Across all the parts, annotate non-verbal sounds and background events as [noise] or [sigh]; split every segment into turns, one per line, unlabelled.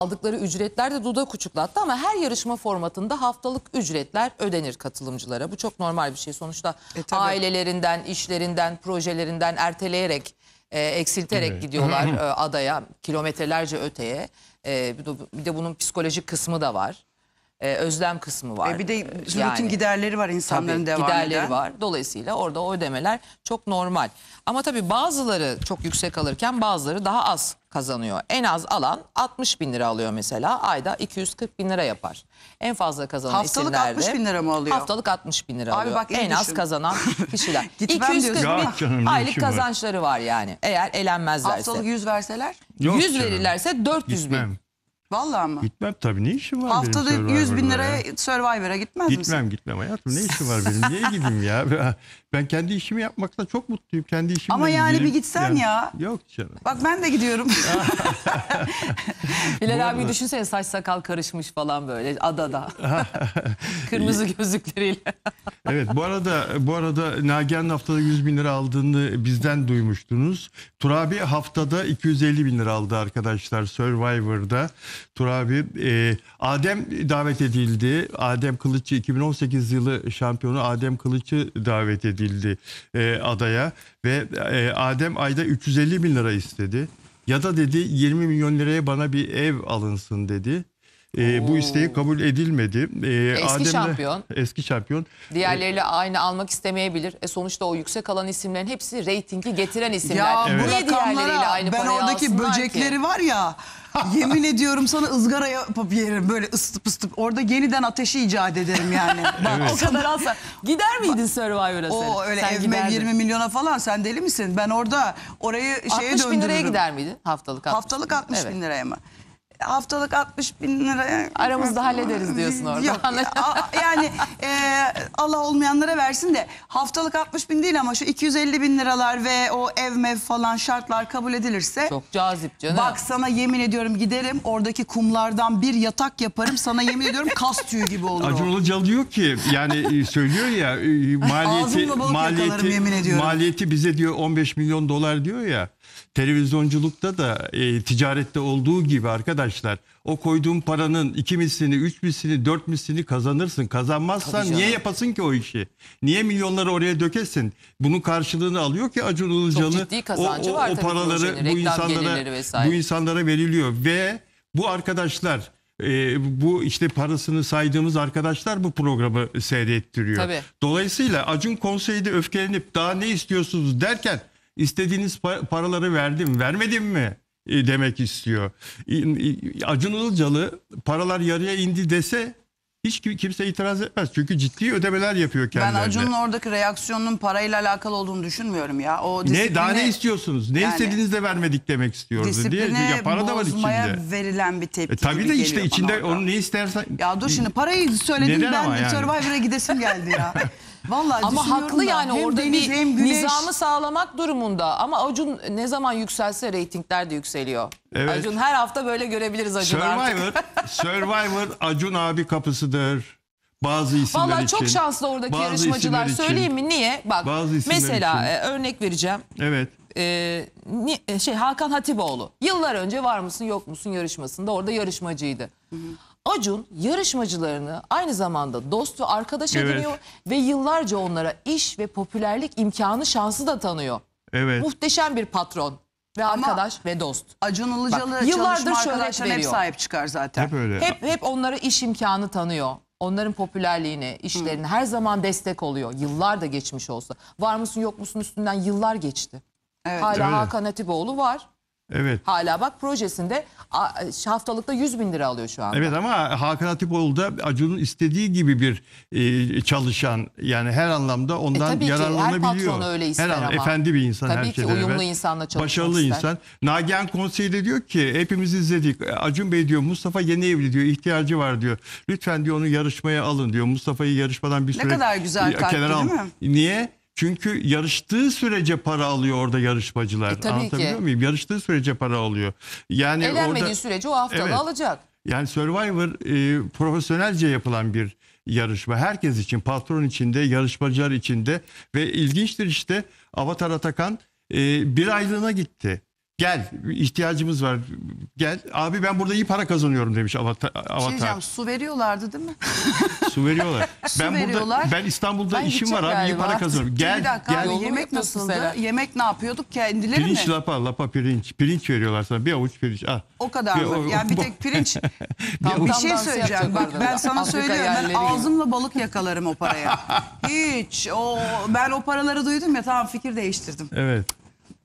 aldıkları ücretler de dudak uçuklattı ama her yarışma formatında haftalık ücretler ödenir katılımcılara. Bu çok normal bir şey. Sonuçta e, ailelerinden, işlerinden, projelerinden erteleyerek, e, eksilterek evet. gidiyorlar [clears throat] e, adaya, kilometrelerce öteye. E, bir de bunun psikolojik kısmı da var. E, özlem kısmı var. E bir de bütün e, yani,
giderleri var insanların tabii, devam giderleri eden. var.
Dolayısıyla orada o ödemeler çok normal. Ama tabii bazıları çok yüksek alırken bazıları daha az kazanıyor. En az alan 60 bin lira alıyor mesela. Ayda 240 bin lira yapar. En fazla kazanan Haftalık isimlerde. 60 bin lira mı alıyor? Haftalık 60 bin lira Abi alıyor. Bak, en, az düşün. kazanan [laughs] kişiler. 240 bin aylık kazançları var. var yani. Eğer elenmezlerse. Haftalık 100 verseler? Yok 100 canım. verirlerse 400
Gitmem. bin. Vallahi mı? Gitmem tabii ne işim var Haftada benim 100 bin liraya
Survivor'a gitmez misin? Gitmem
gitmem hayatım ne işim var benim niye gideyim ya? Ben kendi işimi yapmakta çok mutluyum kendi işimle Ama yani ilgili. bir gitsen yani, ya. Yok canım.
Bak ben de gidiyorum. [laughs] Bilal
abi düşünsene
saç sakal karışmış falan böyle adada.
[laughs] Kırmızı gözlükleriyle. [laughs] evet bu arada bu arada Nagihan haftada 100 bin lira aldığını bizden duymuştunuz. Turabi haftada 250 bin lira aldı arkadaşlar Survivor'da. Tur abi. E, Adem davet edildi. Adem Kılıççı 2018 yılı şampiyonu Adem Kılıççı davet edildi e, adaya. Ve e, Adem ayda 350 bin lira istedi. Ya da dedi 20 milyon liraya bana bir ev alınsın dedi. E, bu isteği kabul edilmedi. E, eski Adem'le, şampiyon. Eski şampiyon.
Diğerleriyle e, aynı almak istemeyebilir. E, sonuçta o yüksek alan isimlerin hepsi reytingi getiren isimler. Ya bu evet. rakamlara aynı ben parayı oradaki böcekleri
ki? var ya Yemin ediyorum sana ızgara yapıp yerim böyle ısıtıp ısıtıp. Orada yeniden ateşi icat ederim yani. [laughs] Bak, O kadar alsa. Gider miydin Survivor'a sen? O öyle sen evime giderdin. 20 milyona falan sen deli misin? Ben orada orayı şeye 60 bin liraya gider miydin haftalık? 60 Haftalık 60 bin liraya mı? haftalık 60 bin liraya... Aramızda hallederiz diyorsun orada. Yok, yani e, Allah olmayanlara versin de haftalık 60 bin değil ama şu 250 bin liralar ve o ev mev falan şartlar kabul edilirse... Çok cazip canım. Bak sana yemin ediyorum giderim oradaki kumlardan bir yatak yaparım sana yemin ediyorum kas tüyü gibi olur. Acun
Ilıcalı diyor ki yani e, söylüyor ya e, [laughs] maliyeti, maliyeti, yakalarım, maliyeti bize diyor 15 milyon dolar diyor ya televizyonculukta da e, ticarette olduğu gibi arkadaş başlar. O koyduğun paranın iki mislini, üç mislini, dört mislini kazanırsın. Kazanmazsan niye yapasın ki o işi? Niye milyonları oraya dökesin? Bunun karşılığını alıyor ki Acun Ilıcalı ciddi o, kazancı o, var o tabii paraları bu insanlara bu insanlara veriliyor ve bu arkadaşlar e, bu işte parasını saydığımız arkadaşlar bu programı seyrettiriyor. Tabii. Dolayısıyla Acun konseyde öfkelenip daha ne istiyorsunuz derken istediğiniz paraları verdim vermedim mi? E, demek istiyor. Acun Ilıcalı paralar yarıya indi dese hiç kimse itiraz etmez. Çünkü ciddi ödemeler yapıyor kendilerine. Ben Acun'un
oradaki reaksiyonunun parayla alakalı olduğunu düşünmüyorum ya. O disipline, ne daha ne
istiyorsunuz? Ne yani, istediğiniz de vermedik demek istiyoruz diye. Ya para da var içinde.
verilen bir tepki. E, tabii de işte içinde onu ne istersen. Ya dur şimdi parayı söyledim Neden ben Survivor'a yani? gidesim
geldi ya. [laughs] Vallahi Ama haklı da, yani orada deniz, bir nizamı sağlamak durumunda. Ama Acun ne zaman yükselse reytingler de yükseliyor. Evet. Acun her hafta böyle görebiliriz Acun Survivor,
Survivor Acun abi kapısıdır. Bazı isimler Vallahi için. çok şanslı oradaki bazı yarışmacılar. için. Söyleyeyim mi
niye? Bak Bazı mesela için. E, örnek vereceğim. Evet. Ee, şey Hakan Hatipoğlu. Yıllar önce var mısın yok musun yarışmasında orada yarışmacıydı. Acun yarışmacılarını aynı zamanda dost ve arkadaş Evet. ediniyor ve yıllarca onlara iş ve popülerlik imkanı şansı da tanıyor. Evet. Muhteşem bir patron ve arkadaş ve dost. Acun Ilıcalı Bak, yıllardır çalışma şöhret arkadaşlarına hep sahip
çıkar zaten.
Hep öyle. Hep hep onlara iş imkanı tanıyor. Onların popülerliğine, işlerine her zaman destek oluyor. Yıllar da geçmiş olsa. Var mısın yok musun üstünden yıllar geçti. Evet. Hala Öyle. Hakan Atiboğlu var. Evet. Hala bak projesinde haftalıkta 100 bin lira alıyor şu anda. Evet
ama Hakan Hatipoğlu da Acun'un istediği gibi bir e, çalışan yani her anlamda ondan e, yararlanabiliyor. Tabii her patron öyle ister her, ama. Efendi bir insan. Tabii her ki uyumlu insanla çalışmak Başarılı ister. insan. Nagihan Konseyi'de diyor ki hepimiz izledik. E, Acun Bey diyor Mustafa yeni evli diyor ihtiyacı var diyor. Lütfen diyor onu yarışmaya alın diyor. Mustafa'yı yarışmadan bir süre ne kadar güzel e, kalpli, değil mi? Niye? Çünkü yarıştığı sürece para alıyor orada yarışmacılar. E, tabii Anlatabiliyor ki. muyum? Yarıştığı sürece para alıyor. Yani Elenmediği orada, sürece o haftada evet, alacak. Yani Survivor e, profesyonelce yapılan bir yarışma. Herkes için, patron içinde, yarışmacılar içinde ve ilginçtir işte Avatar Atakan e, bir aylığına gitti. Gel ihtiyacımız var. Gel abi ben burada iyi para kazanıyorum demiş şey Avatar. Şey diyeceğim,
su veriyorlardı değil mi?
[laughs] su veriyorlar. [laughs] su ben veriyorlar. burada ben İstanbul'da ben işim var abi iyi para kazanıyorum. Gel bir dakika, gel. Abi, yemek nasıldı? Mesela?
Yemek ne yapıyorduk kendileri pirinç, mi? Pirinç
lapa lapa pirinç. Pirinç veriyorlar sana bir avuç pirinç. Ah. O kadar bir, mı? O, yani bir tek [laughs] pirinç. bir, bir şey söyleyeceğim. Bak ben sana
söylüyorum ben ağzımla balık yakalarım o paraya. Hiç o ben o paraları duydum ya tamam fikir değiştirdim. Evet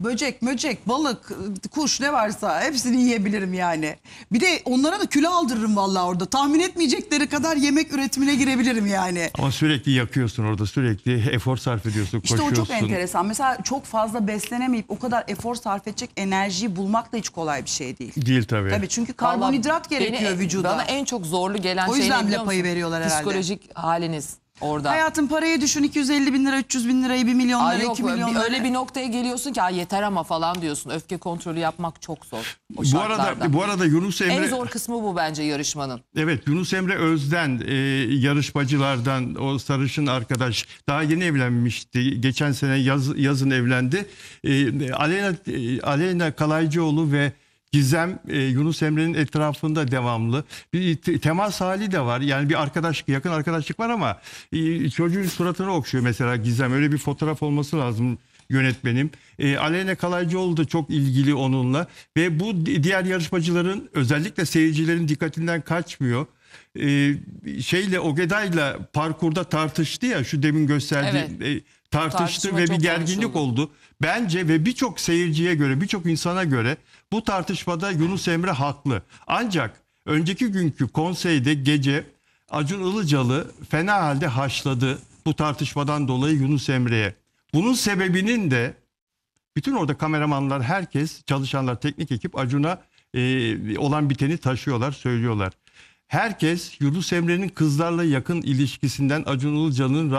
böcek, möcek, balık, kuş ne varsa hepsini yiyebilirim yani. Bir de onlara da küle aldırırım vallahi orada. Tahmin etmeyecekleri kadar yemek üretimine girebilirim yani.
Ama sürekli yakıyorsun orada sürekli efor sarf ediyorsun, işte koşuyorsun. İşte o çok enteresan.
Mesela çok fazla beslenemeyip o kadar efor sarf edecek enerjiyi bulmak da hiç kolay bir şey değil. Değil tabii. Tabii çünkü karbonhidrat Vallahi gerekiyor beni, vücuda. Bana en çok zorlu gelen şey O yüzden bile payı veriyorlar herhalde. Psikolojik
haliniz. Orada. Hayatım
parayı düşün 250 bin lira, 300 bin lirayı, 1 milyon lira, yok, 2 milyon lira. Öyle bir noktaya geliyorsun ki "Ay yeter
ama falan diyorsun. Öfke kontrolü yapmak çok zor. O Bu arada
bu arada Yunus Emre En zor kısmı bu
bence yarışmanın.
Evet Yunus Emre Özden e, yarışmacılardan o sarışın arkadaş daha yeni evlenmişti. Geçen sene yaz, yazın evlendi. E, Aleyna e, Aleyna Kalaycıoğlu ve Gizem e, Yunus Emre'nin etrafında devamlı bir temas hali de var. Yani bir arkadaşlık yakın arkadaşlık var ama e, çocuğun suratını okşuyor mesela Gizem. Öyle bir fotoğraf olması lazım yönetmenim. E, Aleyna Kalaycıoğlu da çok ilgili onunla ve bu diğer yarışmacıların özellikle seyircilerin dikkatinden kaçmıyor. E, şeyle Ogeday'la parkurda tartıştı ya şu demin gösterdiği Evet. e, tartıştı Tartışma ve bir çok gerginlik konuşuldu. oldu. Bence ve birçok seyirciye göre, birçok insana göre bu tartışmada Yunus Emre haklı. Ancak önceki günkü konseyde gece Acun Ilıcalı fena halde haşladı bu tartışmadan dolayı Yunus Emre'ye. Bunun sebebinin de bütün orada kameramanlar, herkes, çalışanlar, teknik ekip Acun'a e, olan biteni taşıyorlar, söylüyorlar. Herkes Yunus Emre'nin kızlarla yakın ilişkisinden Acun Ilıcalı'nın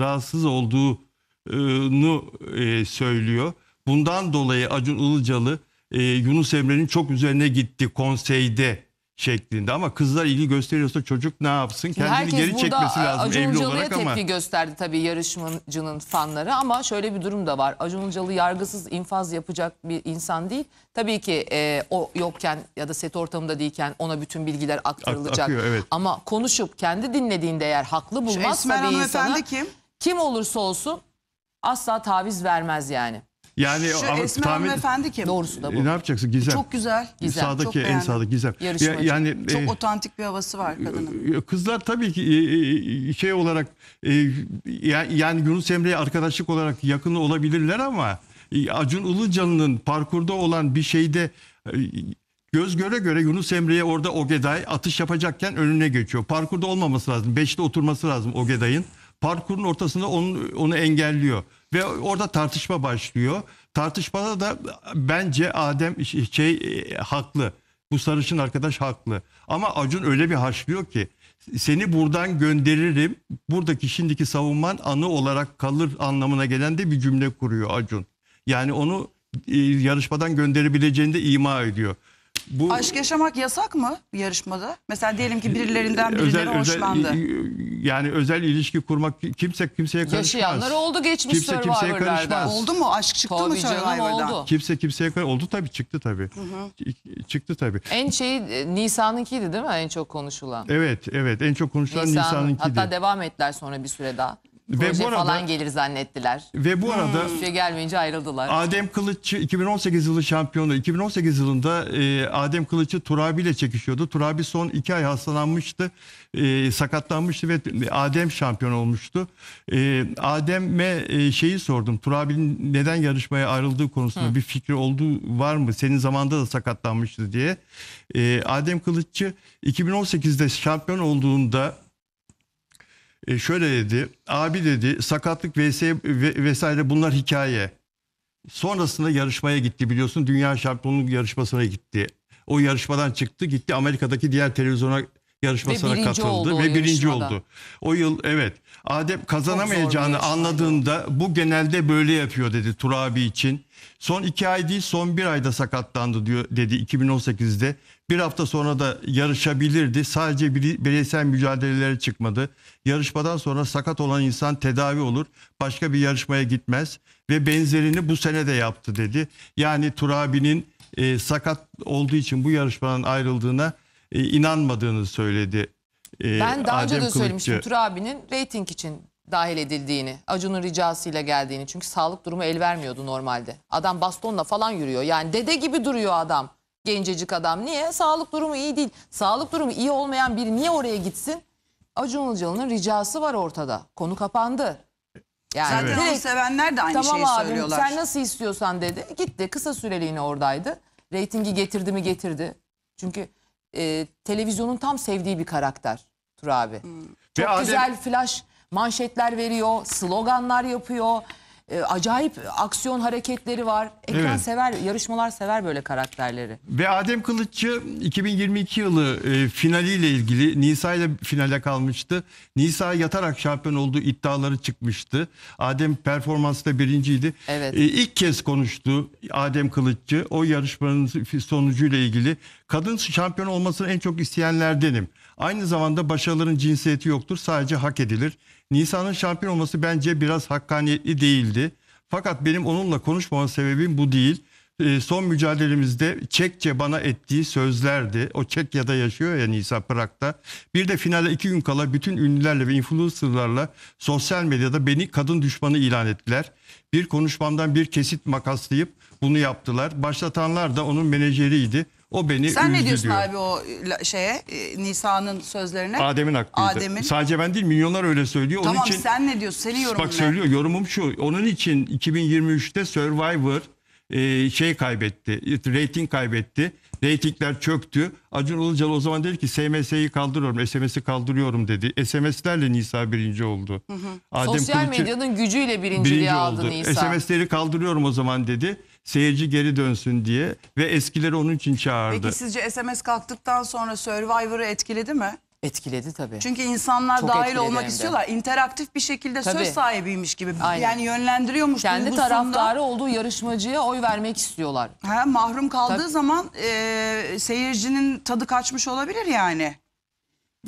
rahatsız olduğu e, söylüyor. Bundan dolayı Acun Ilıcalı e, Yunus Emre'nin çok üzerine gitti konseyde şeklinde ama kızlar ilgi gösteriyorsa çocuk ne yapsın? Kendini Herkes geri burada çekmesi lazım Acun evli Ilıcalı'ya olarak ama. tepki
gösterdi tabii yarışmacının fanları ama şöyle bir durum da var. Acun Ilıcalı yargısız infaz yapacak bir insan değil. Tabii ki e, o yokken ya da set ortamında değilken ona bütün bilgiler aktarılacak. Ak akıyor, evet. Ama konuşup kendi dinlediğinde eğer haklı bulmazsa Esmer bir insana... Kim olursa olsun asla taviz vermez yani.
Yani Şu ama Esmer tahmin-
hanımefendi kim? Doğrusu da bu. E,
ne yapacaksın Gizem? Çok
güzel. Gizem, Sağdaki çok en beğendim. sağdaki
Gizem. Ya, yani e, Çok e, otantik bir havası var kadının. E, kızlar tabii ki e, şey olarak e, yani Yunus Emre'ye arkadaşlık olarak yakın olabilirler ama e, Acun Ilıcalı'nın parkurda olan bir şeyde göz göre göre Yunus Emre'ye orada Ogeday atış yapacakken önüne geçiyor. Parkurda olmaması lazım. Beşte oturması lazım Ogeday'ın parkurun ortasında onu, onu engelliyor. Ve orada tartışma başlıyor. Tartışmada da bence Adem şey e, haklı. Bu sarışın arkadaş haklı. Ama Acun öyle bir haşlıyor ki seni buradan gönderirim. Buradaki şimdiki savunman anı olarak kalır anlamına gelen de bir cümle kuruyor Acun. Yani onu e, yarışmadan gönderebileceğini de ima ediyor bu
Aşk yaşamak yasak mı yarışmada? Mesela diyelim ki birilerinden birileri özel, hoşlandı.
Özel, yani özel ilişki kurmak kimse kimseye karışmaz. Yaşayanlar oldu geçmiş kimse kimseye karışmaz. Oldu mu?
Aşk çıktı tabii mı Survivor'dan?
Kimse kimseye karışmaz. Oldu tabii çıktı tabii. Hı hı. Çıktı tabii.
En şey e, Nisan'ınkiydi değil mi en çok konuşulan?
Evet evet en çok konuşulan Nisan, Nisan'ınkiydi. Hatta
devam ettiler sonra bir süre daha.
Ve bu arada, falan
gelir zannettiler. Ve bu arada hmm. şey gelmeyince ayrıldılar.
Adem Kılıççı 2018 yılı şampiyonu. 2018 yılında e, Adem Kılıççı Turabi ile çekişiyordu. Turabi son iki ay hastalanmıştı. E, sakatlanmıştı ve Adem şampiyon olmuştu. E, Adem'e e, şeyi sordum. Turabi'nin neden yarışmaya ayrıldığı konusunda Hı. bir fikri olduğu var mı? Senin zamanında da sakatlanmıştı diye. E, Adem Kılıççı 2018'de şampiyon olduğunda e şöyle dedi. Abi dedi sakatlık vs vesaire bunlar hikaye. Sonrasında yarışmaya gitti biliyorsun. Dünya şampiyonluk yarışmasına gitti. O yarışmadan çıktı gitti Amerika'daki diğer televizyona yarışmasına ve katıldı ve birinci oldu. O yıl evet Adem kazanamayacağını anladığında bu genelde böyle yapıyor dedi Tur abi için. Son iki ay değil son bir ayda sakatlandı diyor dedi 2018'de bir hafta sonra da yarışabilirdi. Sadece bireysel mücadelelere çıkmadı. Yarışmadan sonra sakat olan insan tedavi olur. Başka bir yarışmaya gitmez. Ve benzerini bu sene de yaptı dedi. Yani Turabi'nin e, sakat olduğu için bu yarışmadan ayrıldığına e, inanmadığını söyledi. E, ben daha önce de Kılıççı. söylemiştim
abinin reyting için dahil edildiğini, Acun'un ricasıyla geldiğini. Çünkü sağlık durumu el vermiyordu normalde. Adam bastonla falan yürüyor. Yani dede gibi duruyor adam. Gencecik adam. Niye? Sağlık durumu iyi değil. Sağlık durumu iyi olmayan biri niye oraya gitsin? Acun Ilıcalı'nın ricası var ortada. Konu kapandı. Yani Zaten direkt, onu sevenler de aynı tamam şeyi söylüyorlar. Tamam sen nasıl istiyorsan dedi. Gitti kısa süreliğine oradaydı. Reytingi getirdi mi getirdi. Çünkü e, televizyonun tam sevdiği bir karakter Tur abi. Hmm. Çok Ve güzel Adem... flash manşetler veriyor, sloganlar yapıyor. E, acayip aksiyon hareketleri var. Ekran Evet. sever, yarışmalar sever böyle karakterleri.
Ve Adem Kılıççı 2022 yılı e, finaliyle ilgili Nisa ile finale kalmıştı. Nisa yatarak şampiyon olduğu iddiaları çıkmıştı. Adem performansta birinciydi. Evet. E, ilk kez konuştu Adem Kılıççı. O yarışmanın sonucuyla ilgili kadın şampiyon olmasını en çok isteyenlerdenim. Aynı zamanda başarıların cinsiyeti yoktur. Sadece hak edilir. Nisan'ın şampiyon olması bence biraz hakkaniyetli değildi. Fakat benim onunla konuşmama sebebim bu değil. Ee, son mücadelemizde Çekçe bana ettiği sözlerdi. O Çekya'da yaşıyor ya Nisa Prag'da. Bir de finalde iki gün kala bütün ünlülerle ve influencerlarla sosyal medyada beni kadın düşmanı ilan ettiler. Bir konuşmamdan bir kesit makaslayıp bunu yaptılar. Başlatanlar da onun menajeriydi. O beni Sen üzdü ne diyorsun diyor. abi
o şeye e, Nisa'nın sözlerine? Adem'in
hakkıydı. Adem'in. Sadece ben değil milyonlar öyle söylüyor. Onun Tamam için
sen ne diyorsun? seni yorumun Bak ne? söylüyor
yorumum şu. Onun için 2023'te Survivor e, şey kaybetti. Rating kaybetti. Ratingler çöktü. Acun Ilıcalı o zaman dedi ki SMS'yi kaldırıyorum. SMS'i kaldırıyorum dedi. SMS'lerle Nisa birinci oldu. Adem Sosyal Kılıç'ı
medyanın gücüyle birinciliği birinci aldı oldu. Nisa.
SMS'leri kaldırıyorum o zaman dedi seyirci geri dönsün diye ve eskileri onun için çağırdı. Peki
sizce SMS kalktıktan sonra Survivor'ı etkiledi mi?
Etkiledi tabii. Çünkü
insanlar Çok dahil olmak istiyorlar. İnteraktif bir şekilde Tabii. söz sahibiymiş gibi. Aynen. Yani yönlendiriyormuş Kendi duygusunda. taraftarı olduğu yarışmacıya oy vermek istiyorlar. Ha, mahrum kaldığı Tabii. zaman e, seyircinin tadı kaçmış olabilir yani.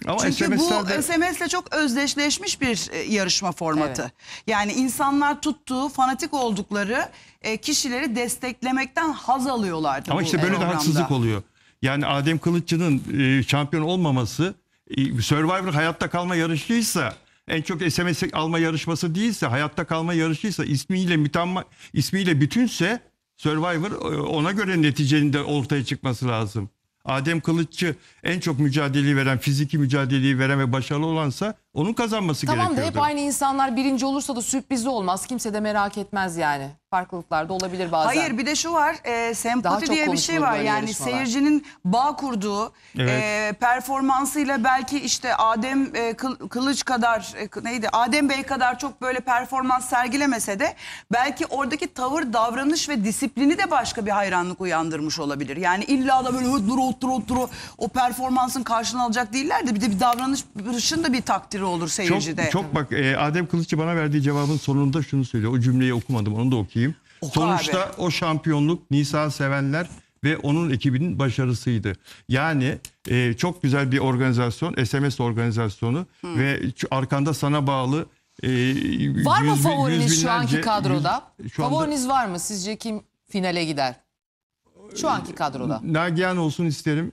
Ama Çünkü bu SMS'lerde
SMS'le çok özdeşleşmiş bir e, yarışma formatı. Yani insanlar tuttuğu, fanatik oldukları e, kişileri desteklemekten haz alıyorlardı Ama bu işte böyle de programda. haksızlık
oluyor. Yani Adem Kılıççı'nın e, şampiyon olmaması e, Survivor hayatta kalma yarışıysa en çok SMS alma yarışması değilse hayatta kalma yarışıysa ismiyle mütamma, ismiyle bütünse Survivor ona göre neticenin de ortaya çıkması lazım. Adem Kılıççı en çok mücadeleyi veren, fiziki mücadeleyi veren ve başarılı olansa onun kazanması tamam gerekiyordu. Tamam da
hep aynı insanlar birinci olursa da sürpriz olmaz. Kimse de merak etmez yani. Farklılıklar da olabilir bazen. Hayır bir de şu
var e, sempati diye bir şey var. Yani seyircinin bağ kurduğu e, evet. e, performansıyla belki işte Adem e, Kılıç kadar e, neydi Adem Bey kadar çok böyle performans sergilemese de belki oradaki tavır davranış ve disiplini de başka bir hayranlık uyandırmış olabilir. Yani illa da böyle dur otur otur o performansın karşılığını alacak değiller de bir de bir davranışın da bir takdir eleştiri olur seyircide. Çok, çok
bak e, Adem Kılıççı bana verdiği cevabın sonunda şunu söylüyor. O cümleyi okumadım onu da okuyayım. Oku Sonuçta abi. o şampiyonluk Nisa sevenler ve onun ekibinin başarısıydı. Yani e, çok güzel bir organizasyon, SMS organizasyonu hmm. ve arkanda sana bağlı e, Var yüz, mı favoriniz şu anki kadroda? Yüz, şu anda... Favoriniz
var mı? Sizce kim finale
gider?
Şu anki kadroda. Nagihan olsun isterim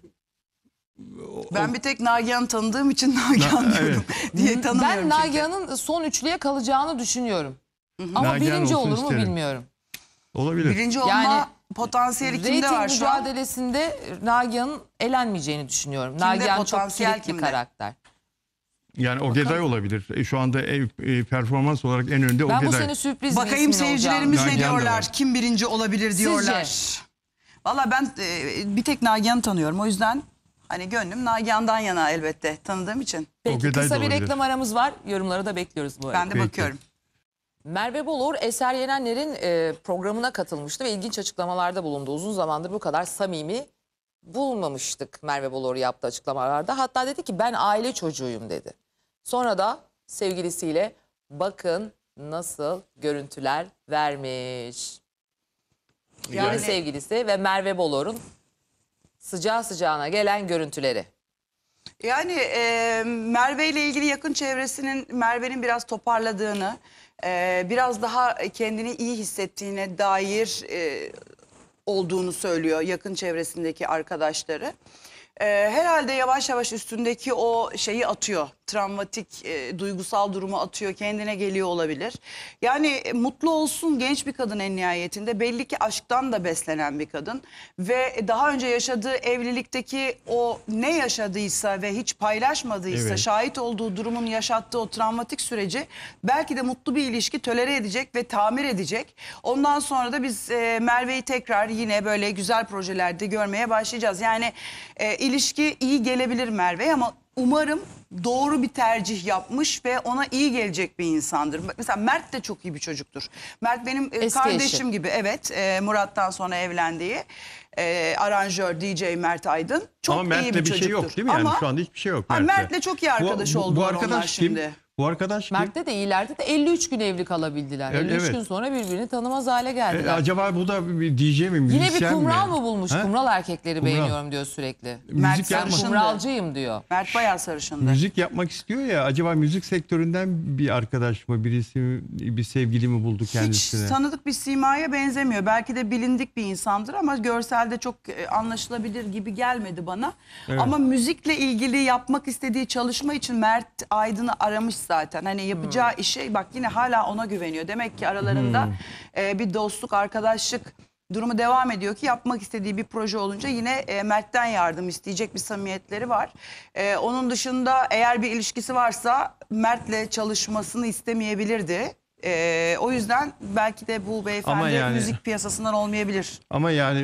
ben bir
tek Nagihan tanıdığım için [laughs] Nagihan Na,
diyorum
evet.
diye tanımıyorum. Ben Nagihan'ın son üçlüye
kalacağını düşünüyorum. Hı hı. Ama Nagihan birinci olur mu bilmiyorum. Olabilir. Birinci olma yani,
potansiyeli kimde var şu an?
mücadelesinde Nagihan'ın elenmeyeceğini düşünüyorum. Kimde Nagihan çok kilit bir
karakter.
Yani o Geday olabilir. E, şu anda e, e, performans olarak en önde Geday. Ben bu sene
sürpriz Bakayım seyircilerimiz ne diyorlar?
Kim birinci olabilir diyorlar. Sizce?
Valla ben e, bir tek Nagihan'ı tanıyorum. O yüzden Hani gönlüm Nagihan'dan yana elbette tanıdığım için. Peki kısa bir olabilir. reklam aramız var. yorumları da bekliyoruz bu arada. Ben de Peki. bakıyorum.
Merve Bolor Eser Yenenler'in e, programına katılmıştı ve ilginç açıklamalarda bulundu. Uzun zamandır bu kadar samimi bulmamıştık Merve Bolor yaptığı açıklamalarda. Hatta dedi ki ben aile çocuğuyum dedi. Sonra da sevgilisiyle bakın nasıl görüntüler vermiş. Yani, Yani- sevgilisi ve Merve Bolor'un sıcağı sıcağına gelen görüntüleri.
Yani e, Merve ile ilgili yakın çevresinin Merve'nin biraz toparladığını, e, biraz daha kendini iyi hissettiğine dair e, olduğunu söylüyor yakın çevresindeki arkadaşları. E, herhalde yavaş yavaş üstündeki o şeyi atıyor travmatik e, duygusal durumu atıyor kendine geliyor olabilir. Yani e, mutlu olsun genç bir kadın en nihayetinde belli ki aşktan da beslenen bir kadın ve daha önce yaşadığı evlilikteki o ne yaşadıysa ve hiç paylaşmadıysa Evet. şahit olduğu durumun yaşattığı o travmatik süreci belki de mutlu bir ilişki tölere edecek ve tamir edecek. Ondan sonra da biz e, Merve'yi tekrar yine böyle güzel projelerde görmeye başlayacağız. Yani e, ilişki iyi gelebilir Merve ama umarım doğru bir tercih yapmış ve ona iyi gelecek bir insandır. Mesela Mert de çok iyi bir çocuktur. Mert benim e, Eski kardeşim eşi. gibi evet e, Murat'tan sonra evlendiği e, aranjör DJ Mert Aydın. Çok Ama iyi Mert'le bir, bir çocuktur. şey yok değil mi? Yani Ama, şu anda
hiçbir şey yok Mert'le. Mert'le çok iyi arkadaş bu, bu, oldular arkadaş onlar şimdi. Bu arkadaş kim? Mert'te
de iyilerdi, de
53 gün evli kalabildiler. E, 53 evet. gün sonra birbirini tanımaz hale geldiler. E,
acaba bu da bir DJ mi? Müzisyen Yine bir kumral mi? mı bulmuş? Ha? Kumral erkekleri kumral. beğeniyorum diyor sürekli. Mert sarışındı. Kumralcıyım
diyor. Mert bayağı sarışındı.
Müzik yapmak istiyor ya. Acaba müzik sektöründen bir arkadaş mı? Birisi mi, bir sevgili mi buldu kendisine? Hiç
tanıdık bir simaya benzemiyor. Belki de bilindik bir insandır ama görselde çok e, anlaşılabilir gibi gelmedi bana. Evet. Ama müzikle ilgili yapmak istediği çalışma için Mert Aydın'ı aramış zaten. Hani yapacağı hmm. işe bak yine hala ona güveniyor. Demek ki aralarında hmm. e, bir dostluk, arkadaşlık durumu devam ediyor ki yapmak istediği bir proje olunca yine e, Mert'ten yardım isteyecek bir samimiyetleri var. E, onun dışında eğer bir ilişkisi varsa Mert'le çalışmasını istemeyebilirdi. Ee, o yüzden belki de bu beyefendi Ama yani- müzik piyasasından olmayabilir.
Ama yani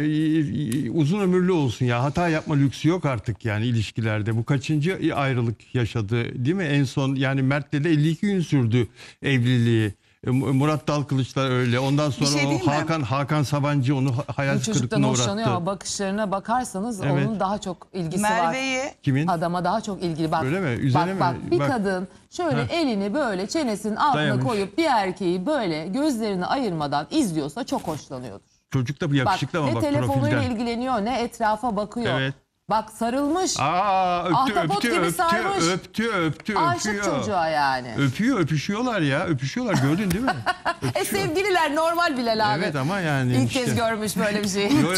uzun ömürlü olsun ya. Hata yapma lüksü yok artık yani ilişkilerde. Bu kaçıncı ayrılık yaşadı değil mi? En son yani Mert'le de 52 gün sürdü evliliği. E, Murat Dalkılıçlar öyle. Ondan sonra şey o Hakan mi? Hakan Sabancı onu hayal kırıklığına uğrattı. Çocuktan hoşlanıyor ama
bakışlarına bakarsanız evet. onun daha çok ilgisi Merve'yi... var. Merve'yi kimin? Adama daha çok ilgili. Bak, öyle mi? Üzerine bak, bak, mi? Bir bak. kadın şöyle Heh. elini böyle çenesinin altına Dayamış. koyup bir erkeği böyle gözlerini ayırmadan izliyorsa çok hoşlanıyordur.
Çocuk da yakışıklı bak, ama bak Ne telefonuyla profilden.
ilgileniyor ne etrafa bakıyor. Evet. Bak sarılmış. Aa öptü Ahtapot öptü gibi öptü, sarmış.
öptü öptü Aşık öpüyor. çocuğa yani. Öpüyor öpüşüyorlar ya öpüşüyorlar gördün değil mi? [laughs]
e Öpüşüyor. sevgililer normal Bilal abi. Evet ama yani İlk işte. kez görmüş böyle bir
şeyi. Yo, yo,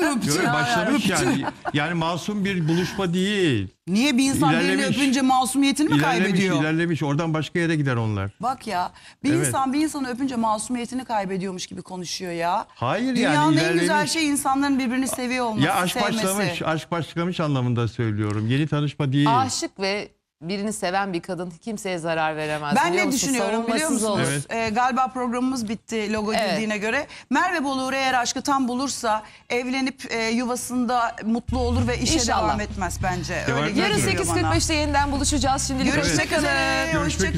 yo, yo, Başlamış yani. Yani masum bir buluşma değil.
Niye bir insan birini öpünce masumiyetini mi İlerlemiş kaybediyor?
İlerlemiş oradan başka yere gider onlar. Bak ya bir Evet. insan
bir insanı öpünce masumiyetini kaybediyormuş gibi konuşuyor ya. Hayır yani Dünyanın en güzel şey insanların birbirini seviyor olması, Ya aşk sevmesi. başlamış
aşk başlamış açıklamış anlamında söylüyorum. Yeni tanışma değil.
Aşık ve birini seven bir kadın kimseye zarar veremez. Ben ne düşünüyorum biliyor musunuz? Evet. Ee, galiba programımız bitti logo evet. girdiğine göre. Merve Bolur eğer aşkı tam bulursa evlenip e, yuvasında mutlu olur ve işe İnşallah. devam etmez bence. Öyle Yarın 8.45'te yeniden buluşacağız. Şimdi görüşmek üzere. Hoşçakalın.